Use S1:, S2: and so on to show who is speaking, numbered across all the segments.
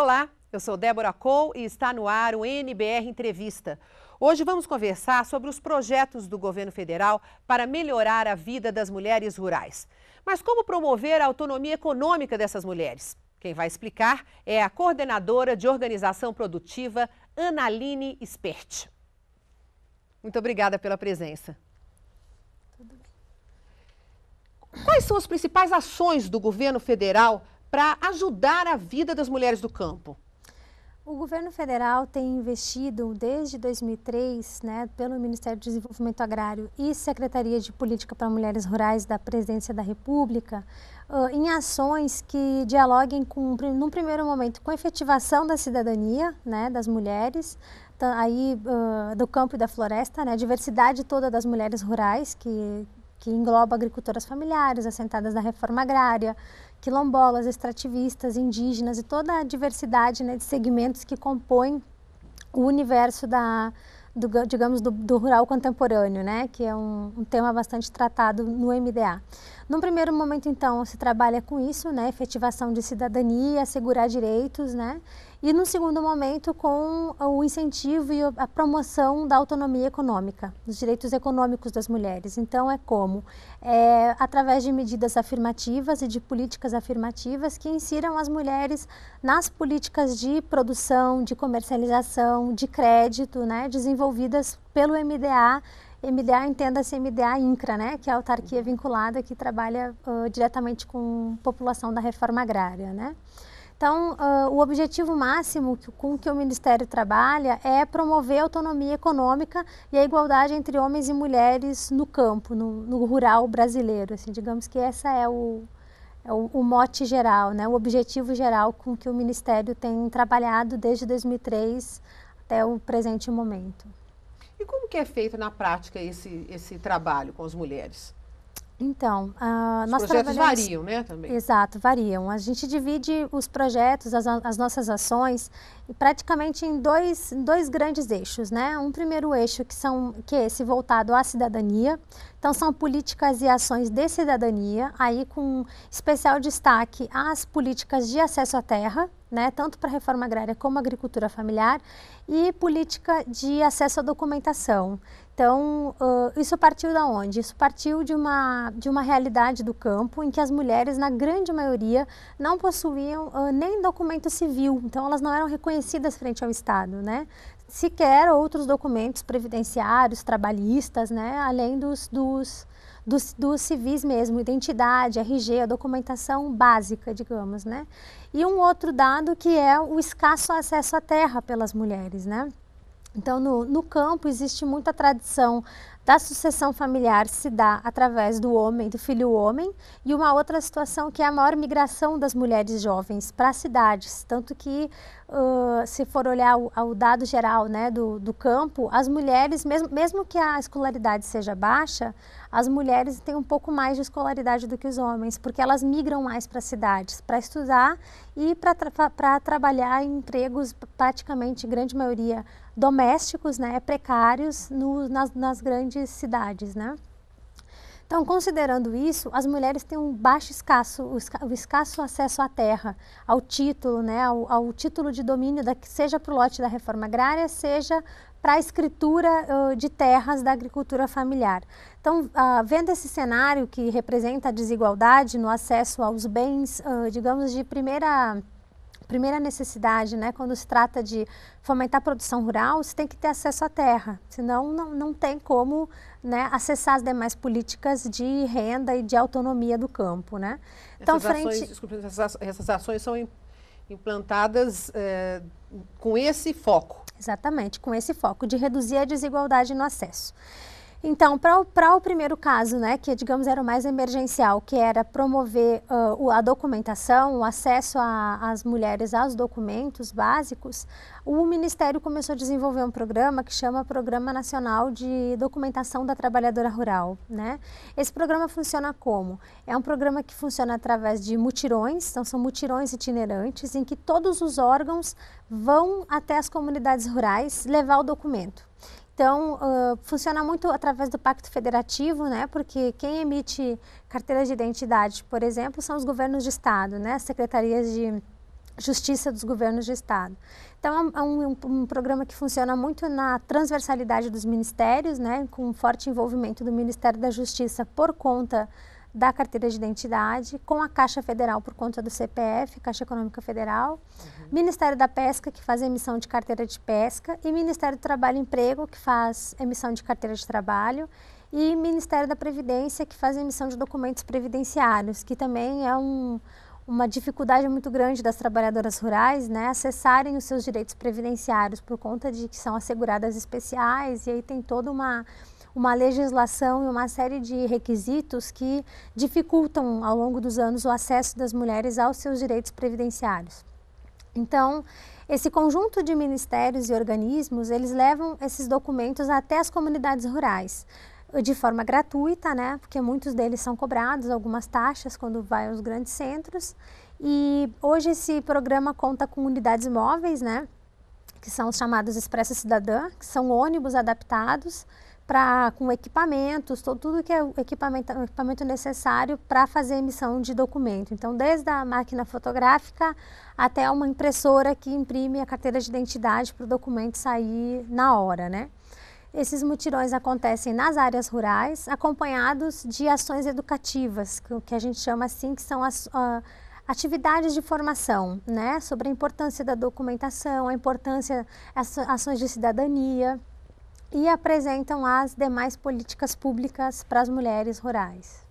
S1: Olá, eu sou Débora Cole e está no ar o NBR Entrevista. Hoje vamos conversar sobre os projetos do governo federal para melhorar a vida das mulheres rurais. Mas como promover a autonomia econômica dessas mulheres? Quem vai explicar é a coordenadora de organização produtiva, Analine Spert. Muito obrigada pela presença. Quais são as principais ações do governo federal para ajudar a vida das mulheres do campo?
S2: O governo federal tem investido desde 2003, né, pelo Ministério do Desenvolvimento Agrário e Secretaria de Política para Mulheres Rurais da Presidência da República, uh, em ações que dialoguem com, num primeiro momento, com a efetivação da cidadania, né, das mulheres, tá, aí uh, do campo e da floresta, né, a diversidade toda das mulheres rurais que que engloba agricultoras familiares, assentadas da reforma agrária, quilombolas, extrativistas, indígenas e toda a diversidade né, de segmentos que compõem o universo da, do, digamos, do, do, rural contemporâneo, né, que é um, um, tema bastante tratado no MDA. Num primeiro momento, então, se trabalha com isso, né, efetivação de cidadania, assegurar direitos, né, e, no segundo momento, com o incentivo e a promoção da autonomia econômica, dos direitos econômicos das mulheres. Então, é como? É, através de medidas afirmativas e de políticas afirmativas que insiram as mulheres nas políticas de produção, de comercialização, de crédito, né, desenvolvidas pelo MDA MDA, entenda-se MDA INCRA, né, que é a autarquia vinculada que trabalha uh, diretamente com população da reforma agrária. Né? Então, uh, o objetivo máximo com que o Ministério trabalha é promover a autonomia econômica e a igualdade entre homens e mulheres no campo, no, no rural brasileiro. Assim, digamos que essa é o, é o, o, mote geral, né? o objetivo geral com que o Ministério tem trabalhado desde 2003 até o presente momento. E como
S1: que é feito na prática esse, esse trabalho com as mulheres?
S2: Então, a, ah, os nós projetos trabalhamos... variam, né, também? Exato, variam. A gente divide os projetos, as, as nossas ações, praticamente em dois, dois grandes eixos, né? Um primeiro eixo que, são, que é esse voltado à cidadania, então são políticas e ações de cidadania, aí com especial destaque às políticas de acesso à terra, né, tanto para a reforma agrária como a agricultura familiar, e política de acesso à documentação. Então, uh, isso partiu da onde? Isso partiu de uma, de uma realidade do campo em que as mulheres, na grande maioria, não possuíam uh, nem documento civil, então elas não eram reconhecidas frente ao Estado, né? Sequer outros documentos previdenciários, trabalhistas, né? Além dos, dos dos, dos civis mesmo, identidade, RG, a documentação básica, digamos, né? E um outro dado que é o escasso acesso à terra pelas mulheres, né? Então, no, no, campo existe muita tradição da sucessão familiar se dá através do homem, do filho homem, e uma outra situação que é a maior migração das mulheres jovens para as cidades, tanto que uh, se for olhar o, o, dado geral né, do, do campo, as mulheres, mesmo, mesmo que a escolaridade seja baixa, as mulheres têm um pouco mais de escolaridade do que os homens, porque elas migram mais para as cidades para estudar e para tra trabalhar em empregos praticamente grande maioria domésticos, né, precários no, nas, nas grandes grandes cidades, né? Então, considerando isso, as mulheres têm um baixo escasso, o escasso acesso à terra, ao título, né, ao, ao título de domínio, da, seja para o lote da reforma agrária, seja para a escritura uh, de terras da agricultura familiar. Então, uh, vendo esse cenário que representa a desigualdade no acesso aos bens, uh, digamos, de primeira primeira necessidade, né, quando se trata de fomentar a produção rural, você tem que ter acesso à terra, senão não, não tem como né, acessar as demais políticas de renda e de autonomia do campo. Né? Então, essas frente... Ações, desculpa, essas, ações são implantadas é, com esse foco. Exatamente, com esse foco de reduzir a desigualdade no acesso. Então, para o primeiro caso, né, que digamos era o mais emergencial, que era promover uh, a documentação, o acesso às mulheres aos documentos básicos, o Ministério começou a desenvolver um programa que chama Programa Nacional de Documentação da Trabalhadora Rural. Né? Esse programa funciona como? É um programa que funciona através de mutirões, então são mutirões itinerantes, em que todos os órgãos vão até as comunidades rurais levar o documento. Então, uh, funciona muito através do Pacto Federativo, né? Porque quem emite carteiras de identidade, por exemplo, são os governos de Estado, né? As secretarias de Justiça dos governos de Estado. Então, é, é um, um, um, programa que funciona muito na transversalidade dos ministérios, né, com forte envolvimento do Ministério da Justiça por conta da carteira de identidade com a Caixa Federal por conta do CPF, Caixa Econômica Federal, uhum. Ministério da Pesca, que faz emissão de carteira de pesca, e Ministério do Trabalho e Emprego, que faz emissão de carteira de trabalho, e Ministério da Previdência, que faz emissão de documentos previdenciários, que também é um, uma dificuldade muito grande das trabalhadoras rurais, né, acessarem os seus direitos previdenciários por conta de que são asseguradas especiais e aí tem toda uma uma legislação e uma série de requisitos que dificultam ao longo dos anos o acesso das mulheres aos seus direitos previdenciários. Então, esse conjunto de ministérios e organismos, eles levam esses documentos até as comunidades rurais de forma gratuita, né? Porque muitos deles são cobrados algumas taxas quando vai aos grandes centros. E hoje esse programa conta com unidades móveis, né? Que são os chamados Expresso Cidadã, que são ônibus adaptados pra, com equipamentos, todo, tudo que é o equipamento, equipamento necessário para fazer a emissão de documento. Então, desde a máquina fotográfica até uma impressora que imprime a carteira de identidade para o documento sair na hora, né? Esses mutirões acontecem nas áreas rurais, acompanhados de ações educativas, que, que a gente chama assim, que são as... Uh, atividades de formação, né, sobre a importância da documentação, a importância, das ações de cidadania, e apresentam as demais políticas públicas para as mulheres rurais.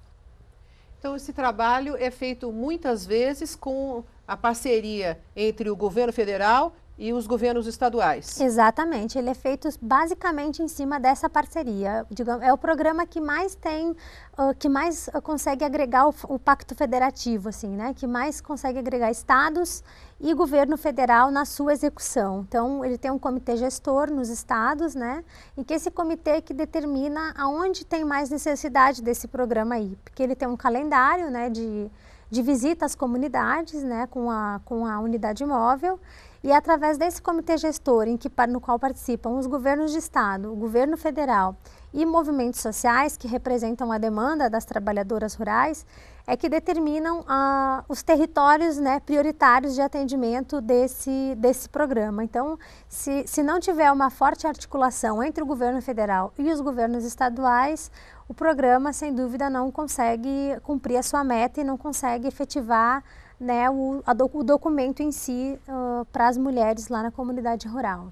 S1: Então, esse trabalho é feito muitas vezes com a parceria entre o governo federal
S2: e os governos estaduais. Exatamente, ele é feito basicamente em cima dessa parceria. Digamos, é o programa que mais tem, ah, que mais ah, consegue agregar o, o, pacto federativo, assim, né? Que mais consegue agregar estados e governo federal na sua execução. Então, ele tem um comitê gestor nos estados, né? E que esse comitê que determina aonde tem mais necessidade desse programa aí, porque ele tem um calendário, né? De de visita às comunidades, né, com a, com a unidade móvel. E através desse comitê gestor, em que, no qual participam os governos de Estado, o governo federal e movimentos sociais que representam a demanda das trabalhadoras rurais, é que determinam ah, os territórios né, prioritários de atendimento desse, desse programa. Então, se, se não tiver uma forte articulação entre o governo federal e os governos estaduais, o programa, sem dúvida, não consegue cumprir a sua meta e não consegue efetivar né, o, do, o documento em si uh, para as mulheres lá na comunidade rural.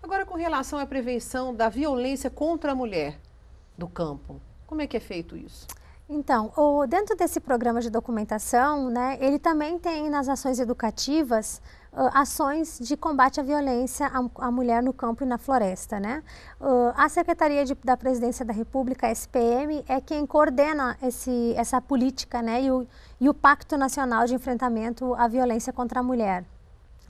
S2: Agora,
S1: com relação à
S2: prevenção da violência contra a mulher do campo, como é que é feito isso? Então, o, dentro desse programa de documentação, né, ele também tem nas ações educativas uh, ações de combate à violência à, à, mulher no campo e na floresta. Né? Uh, a Secretaria de, da Presidência da República, SPM, é quem coordena esse, essa política né, e, o, e o Pacto Nacional de Enfrentamento à Violência contra a Mulher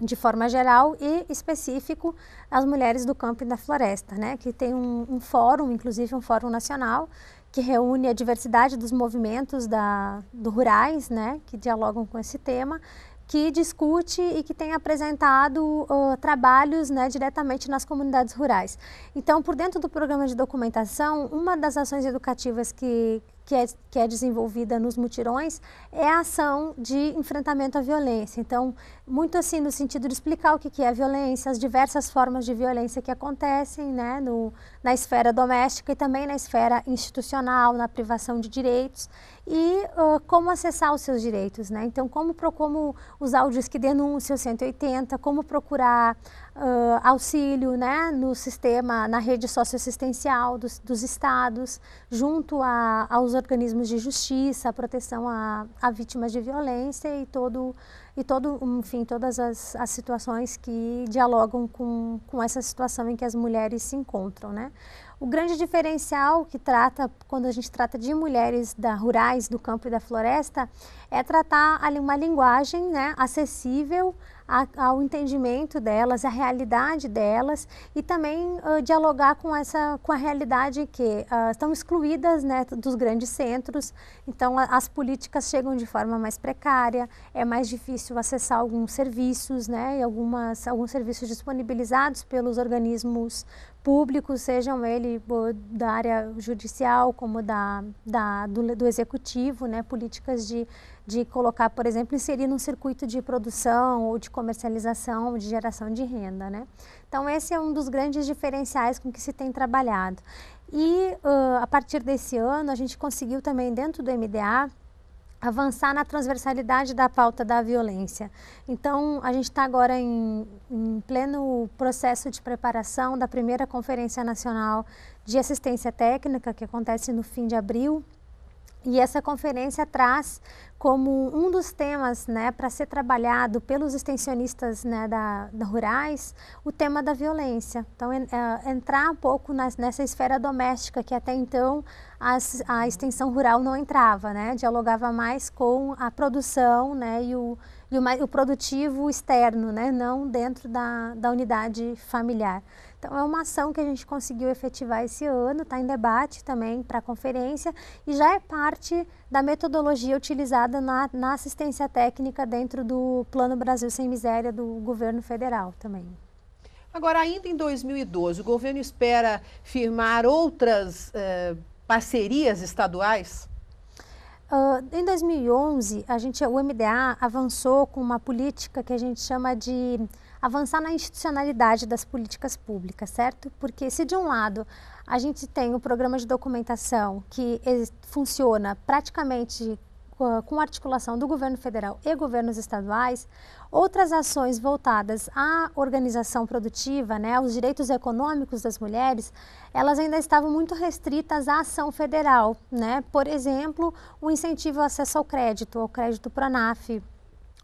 S2: de forma geral e específico as mulheres do campo e da floresta, né? Que tem um, um fórum, inclusive um fórum nacional, que reúne a diversidade dos movimentos da, do rurais, né, que dialogam com esse tema, que discute e que tem apresentado uh, trabalhos né, diretamente nas comunidades rurais. Então, por dentro do programa de documentação, uma das ações educativas que que é, que é desenvolvida nos mutirões é a ação de enfrentamento à violência. Então, muito assim no sentido de explicar o que, que é a violência, as diversas formas de violência que acontecem né, no, na esfera doméstica e também na esfera institucional, na privação de direitos e uh, como acessar os seus direitos. Né? Então, como, como usar o Disque Denúncia, o 180, como procurar uh, auxílio né, no sistema, na rede socioassistencial dos, dos estados, junto a, aos organismos de justiça, proteção a, a, vítimas de violência e todo, e todo enfim, todas as, as situações que dialogam com, com essa situação em que as mulheres se encontram. Né? O grande diferencial que trata, quando a gente trata de mulheres da, rurais, do campo e da floresta, é tratar ali uma linguagem né, acessível a, ao entendimento delas, à realidade delas e também uh, dialogar com essa com a realidade que uh, estão excluídas né, dos grandes centros, então a, as políticas chegam de forma mais precária, é mais difícil acessar alguns serviços, né, e algumas alguns serviços disponibilizados pelos organismos públicos, sejam ele da área judicial como da, da do, do executivo, né, políticas de de colocar, por exemplo, inserir num circuito de produção ou de comercialização, de geração de renda, né? Então esse é um dos grandes diferenciais com que se tem trabalhado. E uh, a partir desse ano a gente conseguiu também dentro do MDA avançar na transversalidade da pauta da violência. Então, a gente está agora em, em, pleno processo de preparação da primeira Conferência Nacional de Assistência Técnica, que acontece no fim de abril, e essa conferência traz como um dos temas né, para ser trabalhado pelos extensionistas né, da, da, rurais o tema da violência. Então, en, é, entrar um pouco nas, nessa esfera doméstica que até então as, a extensão rural não entrava, né, dialogava mais com a produção né, e o e o, mais, o produtivo externo, né? não dentro da, da unidade familiar. Então, é uma ação que a gente conseguiu efetivar esse ano, está em debate também para a conferência e já é parte da metodologia utilizada na, na assistência técnica dentro do Plano Brasil Sem Miséria do governo federal também.
S1: Agora, ainda em 2012, o governo espera firmar outras eh,
S2: parcerias
S1: estaduais?
S2: Uh, em 2011, a gente, o MDA avançou com uma política que a gente chama de avançar na institucionalidade das políticas públicas, certo? Porque se de um lado a gente tem o programa de documentação que funciona praticamente com articulação do governo federal e governos estaduais, outras ações voltadas à organização produtiva, né, aos direitos econômicos das mulheres, elas ainda estavam muito restritas à ação federal. Né? Por exemplo, o incentivo ao acesso ao crédito, ao crédito Pronaf,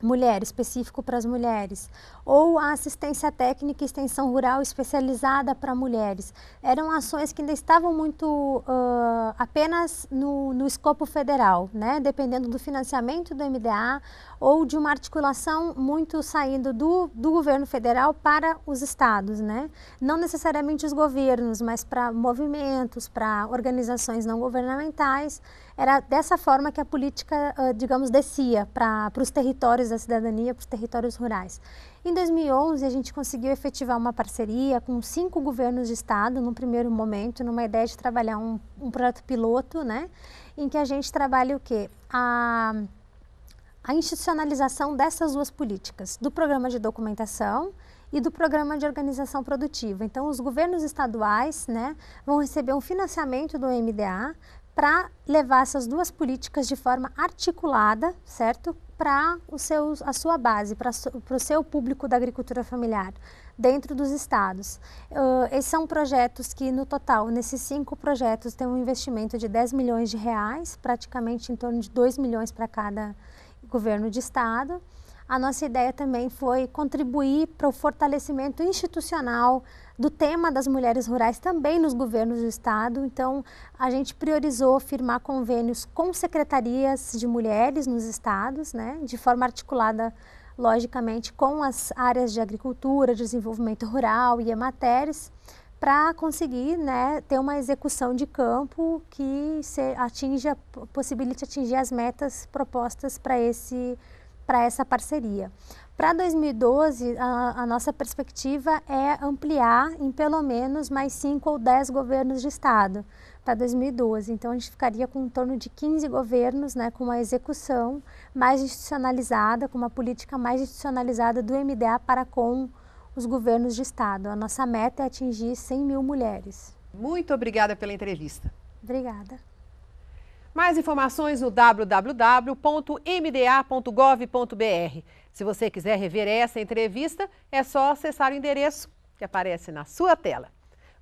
S2: mulher, específico para as mulheres, ou a assistência técnica e extensão rural especializada para mulheres. Eram ações que ainda estavam muito uh, apenas no, no escopo federal, né? dependendo do financiamento do MDA ou de uma articulação muito saindo do, do governo federal para os estados. Né? Não necessariamente os governos, mas para movimentos, para organizações não governamentais. Era dessa forma que a política, uh, digamos, descia para os territórios Defensores da Cidadania para os Territórios Rurais. Em 2011, a gente conseguiu efetivar uma parceria com cinco governos de estado, no primeiro momento, numa ideia de trabalhar um, um projeto piloto, né, em que a gente trabalha o quê? A, a institucionalização dessas duas políticas, do programa de documentação e do programa de organização produtiva. Então, os governos estaduais né, vão receber um financiamento do MDA para levar essas duas políticas de forma articulada, certo? para a sua base, para o seu público da agricultura familiar dentro dos estados. Uh, esses são projetos que, no total, nesses cinco projetos, tem um investimento de 10 milhões de reais, praticamente em torno de 2 milhões para cada governo de estado. A nossa ideia também foi contribuir para o fortalecimento institucional do tema das mulheres rurais também nos governos do Estado. Então, a gente priorizou firmar convênios com secretarias de mulheres nos estados, né, de forma articulada logicamente com as áreas de agricultura, desenvolvimento rural e matérias para conseguir né, ter uma execução de campo que se atinja, possibilite atingir as metas propostas para esse para essa parceria. Para 2012, a, a, nossa perspectiva é ampliar em pelo menos mais 5 ou 10 governos de Estado para 2012. Então, a gente ficaria com em torno de 15 governos, né, com uma execução mais institucionalizada, com uma política mais institucionalizada do MDA para com os governos de Estado. A nossa meta é atingir 100 mil mulheres.
S1: Muito obrigada pela entrevista. Obrigada. Mais informações no www.mda.gov.br. Se você quiser rever essa entrevista, é só acessar o endereço que aparece na sua tela.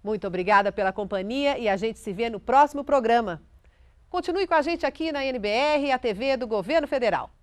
S1: Muito obrigada pela companhia e a gente se vê no próximo programa. Continue com a gente aqui na NBR, a TV do Governo Federal.